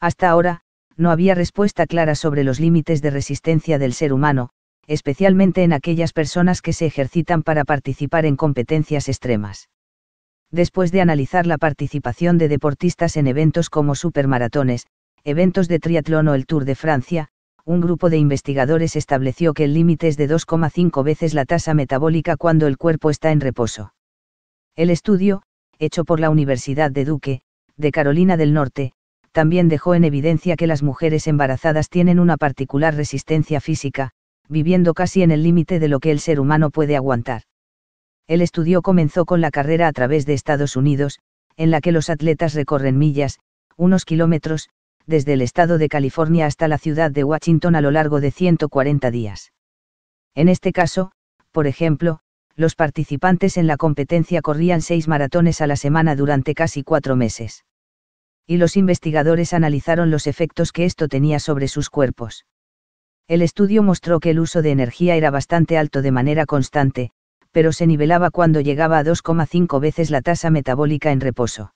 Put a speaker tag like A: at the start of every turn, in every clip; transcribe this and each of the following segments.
A: Hasta ahora, no había respuesta clara sobre los límites de resistencia del ser humano, especialmente en aquellas personas que se ejercitan para participar en competencias extremas. Después de analizar la participación de deportistas en eventos como supermaratones, eventos de triatlón o el Tour de Francia, un grupo de investigadores estableció que el límite es de 2,5 veces la tasa metabólica cuando el cuerpo está en reposo. El estudio, hecho por la Universidad de Duque, de Carolina del Norte, también dejó en evidencia que las mujeres embarazadas tienen una particular resistencia física, viviendo casi en el límite de lo que el ser humano puede aguantar. El estudio comenzó con la carrera a través de Estados Unidos, en la que los atletas recorren millas, unos kilómetros, desde el estado de California hasta la ciudad de Washington a lo largo de 140 días. En este caso, por ejemplo, los participantes en la competencia corrían seis maratones a la semana durante casi cuatro meses y los investigadores analizaron los efectos que esto tenía sobre sus cuerpos. El estudio mostró que el uso de energía era bastante alto de manera constante, pero se nivelaba cuando llegaba a 2,5 veces la tasa metabólica en reposo.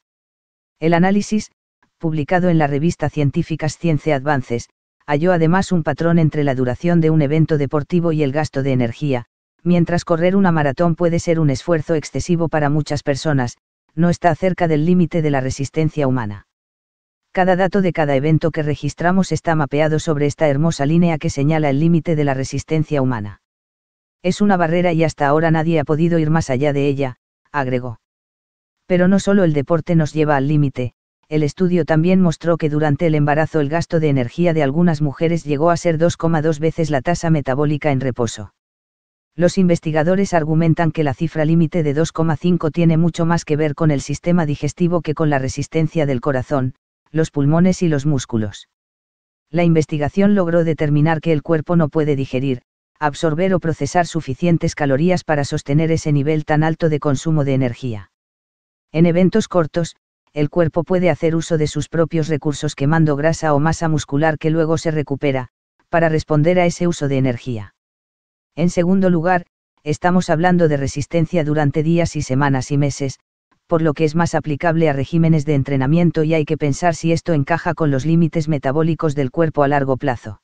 A: El análisis, publicado en la revista científica Science Advances, halló además un patrón entre la duración de un evento deportivo y el gasto de energía, mientras correr una maratón puede ser un esfuerzo excesivo para muchas personas, no está cerca del límite de la resistencia humana cada dato de cada evento que registramos está mapeado sobre esta hermosa línea que señala el límite de la resistencia humana. Es una barrera y hasta ahora nadie ha podido ir más allá de ella, agregó. Pero no solo el deporte nos lleva al límite, el estudio también mostró que durante el embarazo el gasto de energía de algunas mujeres llegó a ser 2,2 veces la tasa metabólica en reposo. Los investigadores argumentan que la cifra límite de 2,5 tiene mucho más que ver con el sistema digestivo que con la resistencia del corazón, los pulmones y los músculos. La investigación logró determinar que el cuerpo no puede digerir, absorber o procesar suficientes calorías para sostener ese nivel tan alto de consumo de energía. En eventos cortos, el cuerpo puede hacer uso de sus propios recursos quemando grasa o masa muscular que luego se recupera, para responder a ese uso de energía. En segundo lugar, estamos hablando de resistencia durante días y semanas y meses, por lo que es más aplicable a regímenes de entrenamiento y hay que pensar si esto encaja con los límites metabólicos del cuerpo a largo plazo.